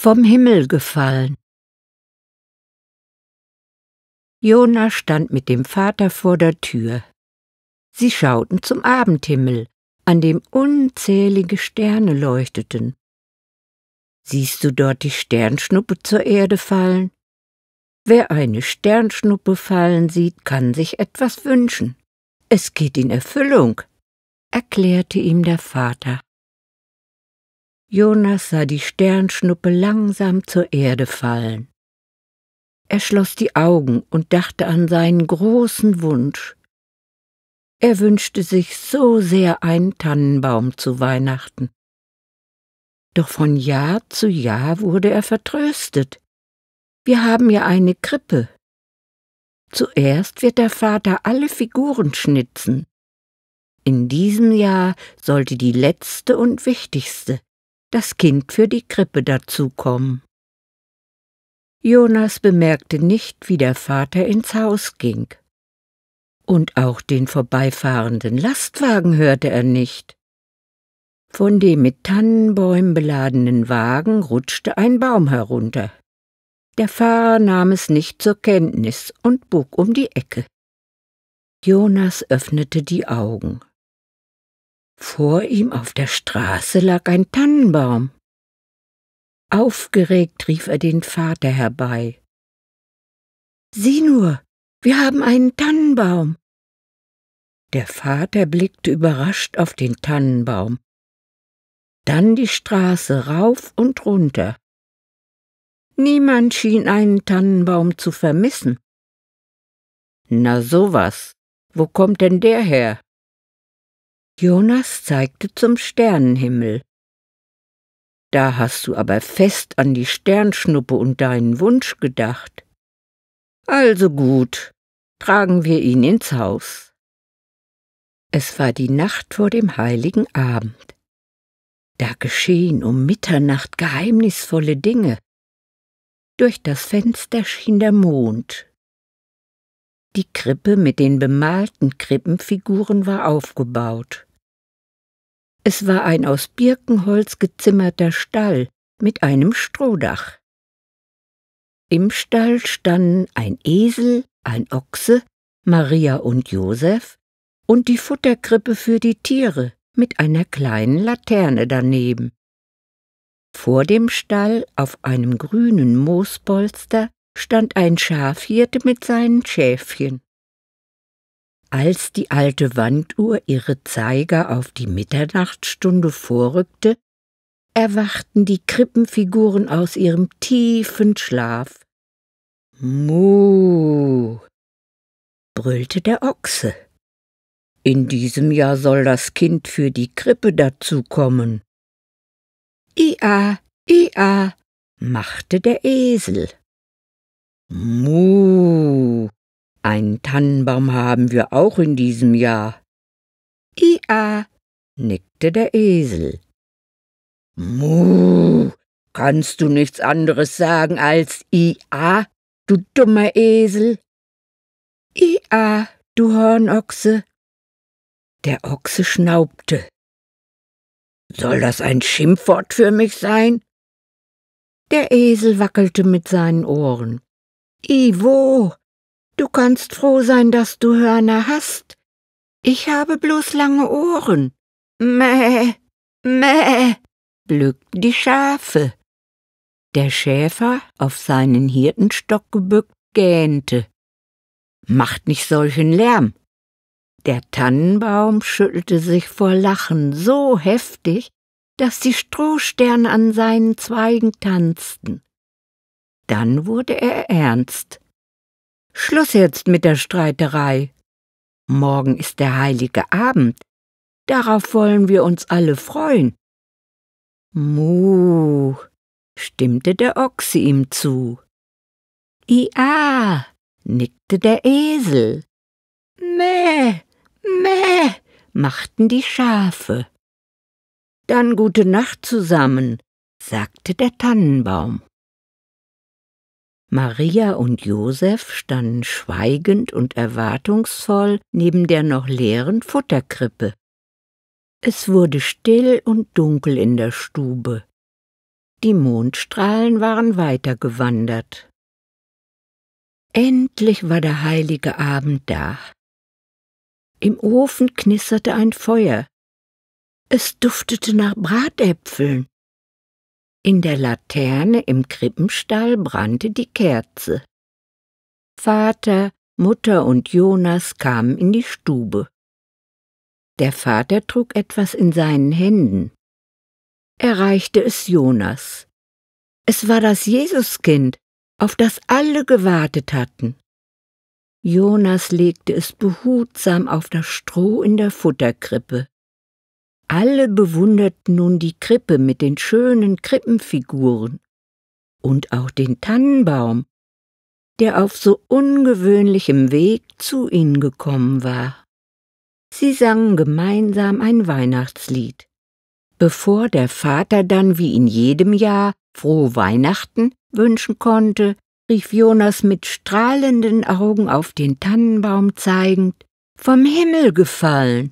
vom Himmel gefallen. Jona stand mit dem Vater vor der Tür. Sie schauten zum Abendhimmel, an dem unzählige Sterne leuchteten. Siehst du dort die Sternschnuppe zur Erde fallen? Wer eine Sternschnuppe fallen sieht, kann sich etwas wünschen. Es geht in Erfüllung, erklärte ihm der Vater. Jonas sah die Sternschnuppe langsam zur Erde fallen. Er schloss die Augen und dachte an seinen großen Wunsch. Er wünschte sich so sehr einen Tannenbaum zu Weihnachten. Doch von Jahr zu Jahr wurde er vertröstet. Wir haben ja eine Krippe. Zuerst wird der Vater alle Figuren schnitzen. In diesem Jahr sollte die letzte und wichtigste, das Kind für die Krippe dazukommen. Jonas bemerkte nicht, wie der Vater ins Haus ging. Und auch den vorbeifahrenden Lastwagen hörte er nicht. Von dem mit Tannenbäumen beladenen Wagen rutschte ein Baum herunter. Der Fahrer nahm es nicht zur Kenntnis und bog um die Ecke. Jonas öffnete die Augen. Vor ihm auf der Straße lag ein Tannenbaum. Aufgeregt rief er den Vater herbei. Sieh nur, wir haben einen Tannenbaum. Der Vater blickte überrascht auf den Tannenbaum. Dann die Straße rauf und runter. Niemand schien einen Tannenbaum zu vermissen. Na sowas, wo kommt denn der her? Jonas zeigte zum Sternenhimmel. Da hast du aber fest an die Sternschnuppe und deinen Wunsch gedacht. Also gut, tragen wir ihn ins Haus. Es war die Nacht vor dem heiligen Abend. Da geschehen um Mitternacht geheimnisvolle Dinge. Durch das Fenster schien der Mond. Die Krippe mit den bemalten Krippenfiguren war aufgebaut. Es war ein aus Birkenholz gezimmerter Stall mit einem Strohdach. Im Stall standen ein Esel, ein Ochse, Maria und Josef und die Futterkrippe für die Tiere mit einer kleinen Laterne daneben. Vor dem Stall auf einem grünen Moospolster stand ein Schafhirte mit seinen Schäfchen. Als die alte Wanduhr ihre Zeiger auf die Mitternachtstunde vorrückte, erwachten die Krippenfiguren aus ihrem tiefen Schlaf. Mu, brüllte der Ochse. In diesem Jahr soll das Kind für die Krippe dazukommen. Ia, ia, machte der Esel. Einen Tannenbaum haben wir auch in diesem Jahr. Ia, nickte der Esel. Mu, kannst du nichts anderes sagen als Ia, du dummer Esel? Ia, du Hornochse. Der Ochse schnaubte. Soll das ein Schimpfwort für mich sein? Der Esel wackelte mit seinen Ohren. Ivo, Du kannst froh sein, dass du Hörner hast. Ich habe bloß lange Ohren. Mäh, mäh, blökten die Schafe. Der Schäfer, auf seinen Hirtenstock gebückt, gähnte. Macht nicht solchen Lärm. Der Tannenbaum schüttelte sich vor Lachen so heftig, dass die Strohsterne an seinen Zweigen tanzten. Dann wurde er ernst. Schluss jetzt mit der Streiterei. Morgen ist der heilige Abend. Darauf wollen wir uns alle freuen. Mu, stimmte der Ochse ihm zu. Ia, nickte der Esel. Mäh, mäh, machten die Schafe. Dann gute Nacht zusammen, sagte der Tannenbaum. Maria und Josef standen schweigend und erwartungsvoll neben der noch leeren Futterkrippe. Es wurde still und dunkel in der Stube. Die Mondstrahlen waren weitergewandert. Endlich war der heilige Abend da. Im Ofen knisterte ein Feuer. Es duftete nach Bratäpfeln. In der Laterne im Krippenstall brannte die Kerze. Vater, Mutter und Jonas kamen in die Stube. Der Vater trug etwas in seinen Händen. Er reichte es Jonas. Es war das Jesuskind, auf das alle gewartet hatten. Jonas legte es behutsam auf das Stroh in der Futterkrippe. Alle bewunderten nun die Krippe mit den schönen Krippenfiguren und auch den Tannenbaum, der auf so ungewöhnlichem Weg zu ihnen gekommen war. Sie sangen gemeinsam ein Weihnachtslied. Bevor der Vater dann wie in jedem Jahr frohe Weihnachten wünschen konnte, rief Jonas mit strahlenden Augen auf den Tannenbaum zeigend, vom Himmel gefallen.